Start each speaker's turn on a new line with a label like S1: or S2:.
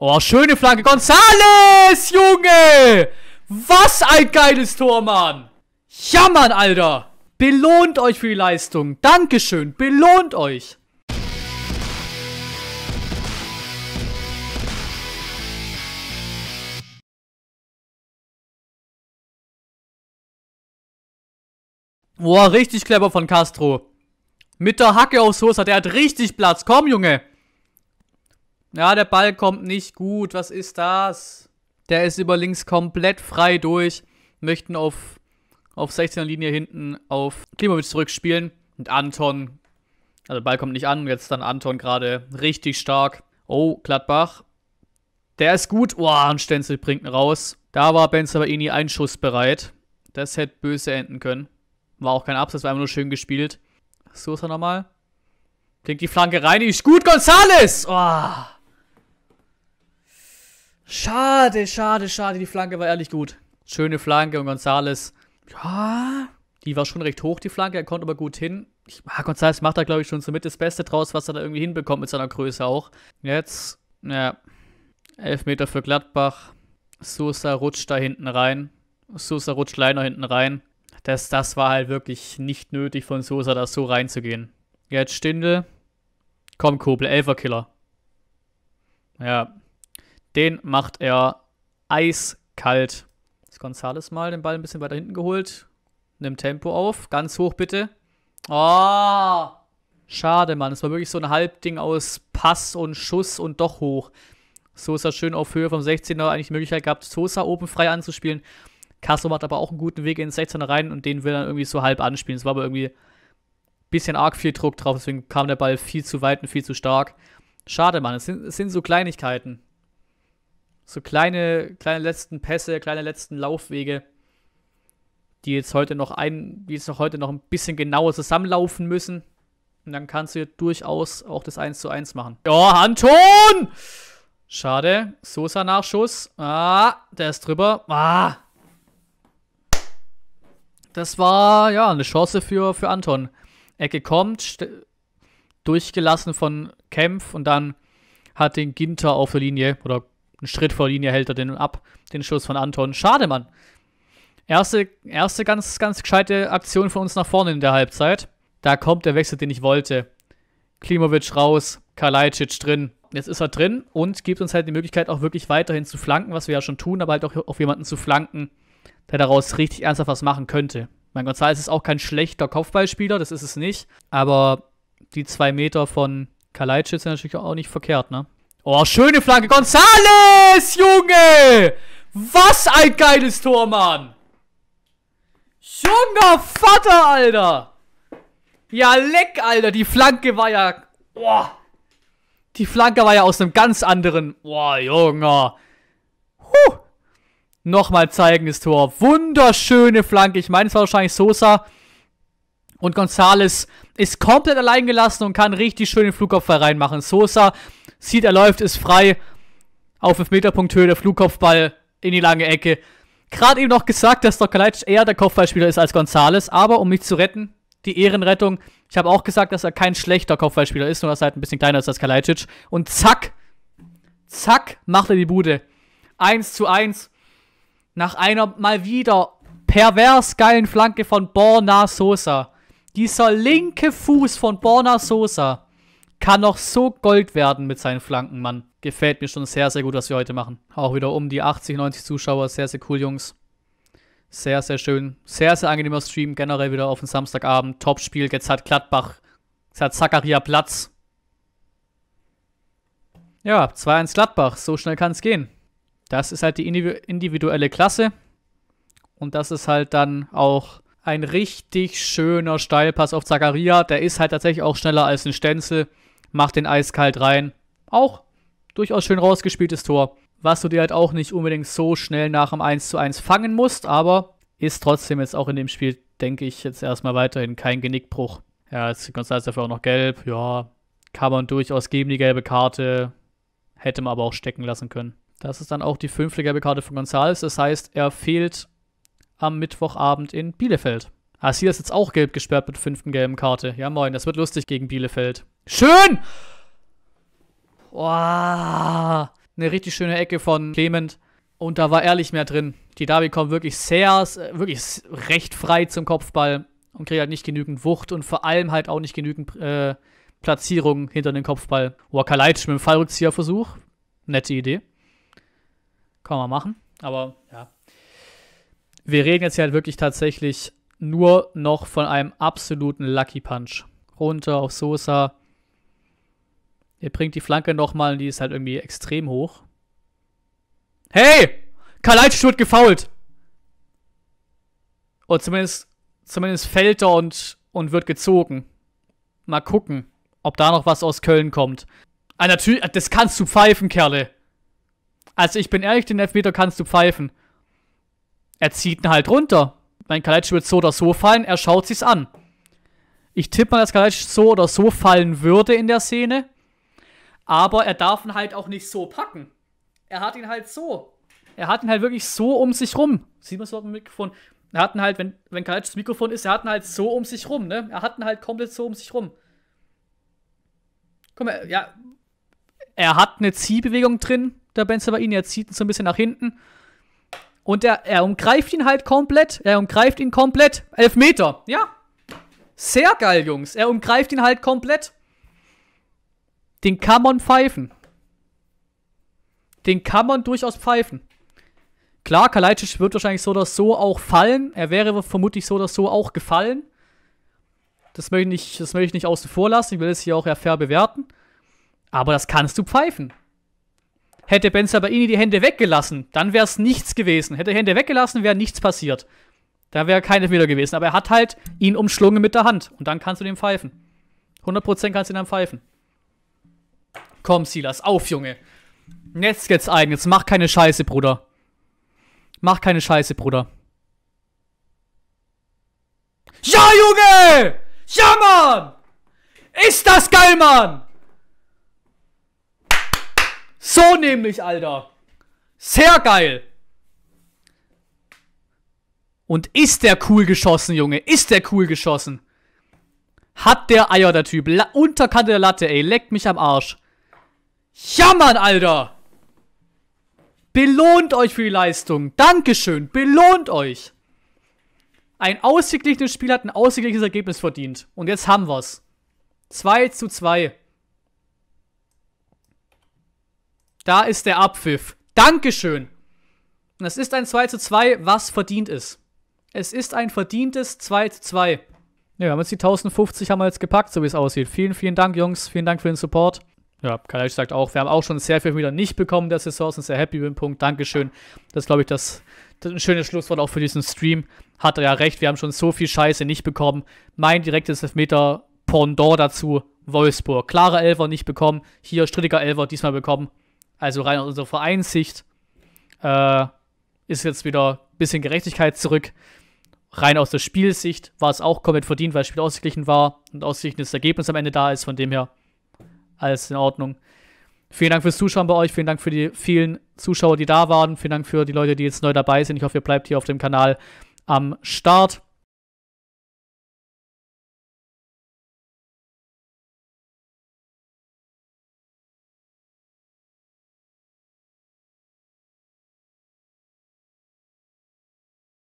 S1: Oh, schöne Flanke. Gonzales, Junge! Was ein geiles Tor, Mann! Ja, Mann, Alter! Belohnt euch für die Leistung. Dankeschön. Belohnt euch. Boah, richtig clever von Castro. Mit der Hacke aufs Soße, der hat richtig Platz. Komm, Junge. Ja, der Ball kommt nicht gut. Was ist das? Der ist über links komplett frei durch. Möchten auf, auf 16er Linie hinten auf Klimovic zurückspielen. Und Anton, also Ball kommt nicht an. Jetzt dann Anton gerade richtig stark. Oh, Gladbach. Der ist gut. Boah, und Stenzel bringt ihn raus. Da war Benz aber eh nie ein Schuss bereit. Das hätte böse enden können. War auch kein Absatz, war einfach nur schön gespielt. So ist er nochmal. Klingt die Flanke rein, die ist gut, Gonzales! Oh. Schade, schade, schade. Die Flanke war ehrlich gut. Schöne Flanke und Gonzales. Ja, die war schon recht hoch, die Flanke. Er konnte aber gut hin. Ich, ah, Gonzales macht da, glaube ich, schon so mit das Beste draus, was er da irgendwie hinbekommt mit seiner Größe auch. Jetzt, ja, Elfmeter für Gladbach. Sosa rutscht da hinten rein. Sosa rutscht leider hinten rein. Das, das war halt wirklich nicht nötig von Sosa, da so reinzugehen. Jetzt Stindel. Komm, Kobel, Elferkiller. Ja, den macht er eiskalt. Ist Gonzales mal den Ball ein bisschen weiter hinten geholt. Nimmt Tempo auf. Ganz hoch bitte. Oh! Schade, Mann. Es war wirklich so ein Halbding aus Pass und Schuss und doch hoch. Sosa schön auf Höhe vom 16er eigentlich die Möglichkeit gehabt, Sosa oben frei anzuspielen. Castro macht aber auch einen guten Weg in den 16er rein und den will dann irgendwie so halb anspielen. Es war aber irgendwie ein bisschen arg viel Druck drauf, deswegen kam der Ball viel zu weit und viel zu stark. Schade, Mann. Es sind, es sind so Kleinigkeiten. So kleine, kleine letzten Pässe, kleine letzten Laufwege, die jetzt heute noch ein, die jetzt noch heute noch ein bisschen genauer zusammenlaufen müssen. Und dann kannst du durchaus auch das 1 zu 1 machen. Ja, Anton! Schade. Sosa Nachschuss. Ah, der ist drüber. Ah. Das war ja eine Chance für, für Anton. Ecke kommt, durchgelassen von Kempf und dann hat den Ginter auf der Linie oder einen Schritt vor Linie hält er den ab, den Schuss von Anton. Schade, Mann. Erste, erste ganz, ganz gescheite Aktion von uns nach vorne in der Halbzeit. Da kommt der Wechsel, den ich wollte. Klimovic raus, Kalajdzic drin. Jetzt ist er drin und gibt uns halt die Möglichkeit, auch wirklich weiterhin zu flanken, was wir ja schon tun, aber halt auch auf jemanden zu flanken, der daraus richtig ernsthaft was machen könnte. Mein González ist auch kein schlechter Kopfballspieler, das ist es nicht. Aber die zwei Meter von Kalajdzic sind natürlich auch nicht verkehrt, ne? Oh, schöne Flanke. Gonzales, Junge! Was ein geiles Tor, Mann! Junger Vater, Alter! Ja, leck, Alter. Die Flanke war ja... Boah. Die Flanke war ja aus einem ganz anderen... Boah, Junge. Huh. Nochmal zeigendes Tor. Wunderschöne Flanke. Ich meine, es war wahrscheinlich Sosa. Und Gonzales ist komplett allein gelassen und kann richtig schön den Flugopfer reinmachen. Sosa sieht, er läuft, ist frei. Auf 5-Meter-Punkt Höhe, der Flugkopfball in die lange Ecke. Gerade eben noch gesagt, dass Dokalic eher der Kopfballspieler ist als Gonzales, aber um mich zu retten, die Ehrenrettung. Ich habe auch gesagt, dass er kein schlechter Kopfballspieler ist, nur dass er halt ein bisschen kleiner ist als Kalajdzic. Und zack, zack, macht er die Bude. 1 zu 1. Nach einer mal wieder pervers geilen Flanke von Borna Sosa. Dieser linke Fuß von Borna Sosa kann noch so Gold werden mit seinen Flanken, Mann. Gefällt mir schon sehr, sehr gut, was wir heute machen. Auch wieder um die 80, 90 Zuschauer. Sehr, sehr cool, Jungs. Sehr, sehr schön. Sehr, sehr angenehmer Stream. Generell wieder auf den Samstagabend. Top-Spiel. Jetzt hat Gladbach. Jetzt hat Zacharia Platz. Ja, 2-1 Gladbach. So schnell kann es gehen. Das ist halt die individuelle Klasse. Und das ist halt dann auch ein richtig schöner Steilpass auf Zacharia. Der ist halt tatsächlich auch schneller als ein Stenzel macht den eiskalt rein. Auch durchaus schön rausgespieltes Tor, was du dir halt auch nicht unbedingt so schnell nach dem 1:1 fangen musst, aber ist trotzdem jetzt auch in dem Spiel, denke ich, jetzt erstmal weiterhin kein Genickbruch. Ja, jetzt kriegt Gonzalez dafür auch noch gelb. Ja, kann man durchaus geben, die gelbe Karte. Hätte man aber auch stecken lassen können. Das ist dann auch die fünfte gelbe Karte von Gonzalez. Das heißt, er fehlt am Mittwochabend in Bielefeld. Ah, Sie ist jetzt auch gelb gesperrt mit fünften gelben Karte. Ja moin, das wird lustig gegen Bielefeld. Schön! Boah. Eine richtig schöne Ecke von Clement. Und da war ehrlich mehr drin. Die Darby kommt wirklich sehr, wirklich recht frei zum Kopfball und kriegt halt nicht genügend Wucht und vor allem halt auch nicht genügend äh, Platzierung hinter den Kopfball. Walker Leitsch mit dem Fallrückzieherversuch. Nette Idee. Kann man machen. Aber ja. Wir reden jetzt hier halt wirklich tatsächlich nur noch von einem absoluten Lucky Punch. Runter auf Sosa, er bringt die Flanke nochmal und die ist halt irgendwie extrem hoch. Hey! Kaleitsch wird gefault! Oder zumindest, zumindest fällt er und, und wird gezogen. Mal gucken, ob da noch was aus Köln kommt. Ah, natürlich, ah, das kannst du pfeifen, Kerle. Also ich bin ehrlich, den Elfmeter kannst du pfeifen. Er zieht ihn halt runter. Mein Kaleitsch wird so oder so fallen, er schaut sich's an. Ich tippe mal, dass Kaleitsch so oder so fallen würde in der Szene. Aber er darf ihn halt auch nicht so packen. Er hat ihn halt so. Er hat ihn halt wirklich so um sich rum. Sieht man so auf dem Mikrofon? Er hat ihn halt, wenn, wenn Kalic das Mikrofon ist, er hat ihn halt so um sich rum, ne? Er hat ihn halt komplett so um sich rum. Guck mal, ja. Er hat eine Ziehbewegung drin, der Benzer bei Benzabaini. Er zieht ihn so ein bisschen nach hinten. Und er, er umgreift ihn halt komplett. Er umgreift ihn komplett. Elf Meter. Ja. Sehr geil, Jungs. Er umgreift ihn halt komplett. Den kann man pfeifen. Den kann man durchaus pfeifen. Klar, Kalajdzic wird wahrscheinlich so oder so auch fallen. Er wäre vermutlich so oder so auch gefallen. Das möchte ich nicht, das möchte ich nicht außen vor lassen. Ich will es hier auch ja fair bewerten. Aber das kannst du pfeifen. Hätte Ben Sabaini die Hände weggelassen, dann wäre es nichts gewesen. Hätte er Hände weggelassen, wäre nichts passiert. Da wäre keine Fehler gewesen. Aber er hat halt ihn umschlungen mit der Hand. Und dann kannst du den pfeifen. 100% kannst du ihn dann pfeifen. Komm, Silas, auf, Junge. Jetzt geht's ein. Jetzt mach keine Scheiße, Bruder. Mach keine Scheiße, Bruder. Ja, Junge! Ja, Mann! Ist das geil, Mann! So nämlich, Alter. Sehr geil. Und ist der cool geschossen, Junge? Ist der cool geschossen? Hat der Eier, der Typ. La Unterkante der Latte, ey. Leckt mich am Arsch. Jammern, Alter! Belohnt euch für die Leistung. Dankeschön. Belohnt euch. Ein ausgeglichenes Spiel hat ein ausgeglichenes Ergebnis verdient. Und jetzt haben wir's. 2 zu 2. Da ist der Abpfiff. Dankeschön. Das ist ein 2 zu 2, was verdient ist. Es ist ein verdientes 2 zu 2. Ja, wir haben jetzt die 1050 haben wir jetzt gepackt, so wie es aussieht. Vielen, vielen Dank, Jungs. Vielen Dank für den Support. Ja, Kalajic sagt auch, wir haben auch schon sehr viel wieder nicht bekommen der Saison, sind sehr happy mit dem Punkt. Dankeschön. Das glaube ich, das, das ist ein schönes Schlusswort auch für diesen Stream. Hat er ja recht, wir haben schon so viel Scheiße nicht bekommen. Mein direktes Elfmeter Pendant dazu, Wolfsburg. Klarer Elfer nicht bekommen, hier strittiger Elfer diesmal bekommen. Also rein aus unserer Vereinssicht äh, ist jetzt wieder ein bisschen Gerechtigkeit zurück. Rein aus der Spielsicht war es auch komplett verdient, weil das Spiel ausgeglichen war und ausgeglichenes Ergebnis am Ende da ist. Von dem her alles in Ordnung. Vielen Dank fürs Zuschauen bei euch, vielen Dank für die vielen Zuschauer, die da waren, vielen Dank für die Leute, die jetzt neu dabei sind. Ich hoffe, ihr bleibt hier auf dem Kanal am Start.